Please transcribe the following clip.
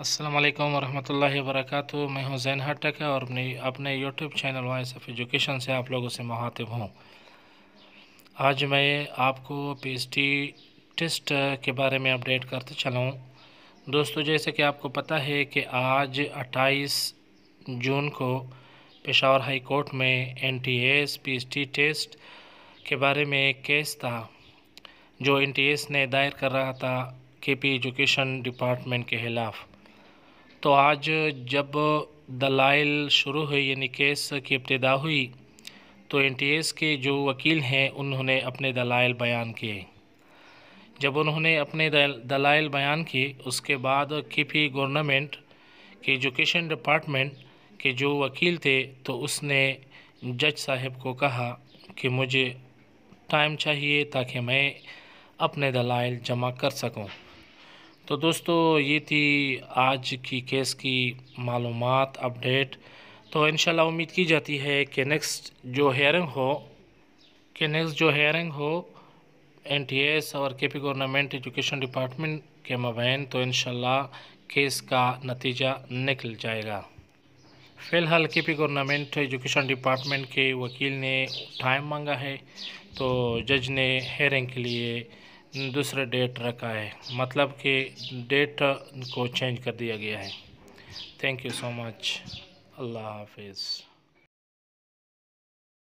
असलम वरहमल वर्क मैं हूं जैन हटक और अपने अपने YouTube channel voice of education से आप लोगों से मुहातिब हूं आज मैं आपको पीएचटी टेस्ट के बारे में अपडेट करते चलूं दोस्तों जैसे कि आपको पता है कि आज 28 जून को पेशावर हाई कोर्ट में N T S P T test के बारे में एक केस था जो एन टी एस ने दायर कर रहा था के पी एजुकेशन डिपार्टमेंट के ख़िलाफ़ तो आज जब दलाइल शुरू हुई यानी केस की इब्तदा हुई तो एन के जो वकील हैं उन्होंने अपने दलाइल बयान किए जब उन्होंने अपने दलाइल बयान किए उसके बाद किपी गवर्नमेंट के एजुकेशन डिपार्टमेंट के जो वकील थे तो उसने जज साहब को कहा कि मुझे टाइम चाहिए ताकि मैं अपने दलाइल जमा कर सकूं तो दोस्तों ये थी आज की केस की मालूम अपडेट तो इन उम्मीद की जाती है कि नेक्स्ट जो हेयरिंग हो कि नेक्स्ट जो हेयरिंग हो एन टी एस और के पी गवर्नमेंट एजुकेशन डिपार्टमेंट के मबैन तो इन केस का नतीजा निकल जाएगा फ़िलहाल के पी गवर्नमेंट एजुकेशन डिपार्टमेंट के वकील ने टाइम मांगा है तो जज ने हेयरिंग के लिए दूसरा डेट रखा है मतलब कि डेट को चेंज कर दिया गया है थैंक यू सो मच अल्लाह हाफिज़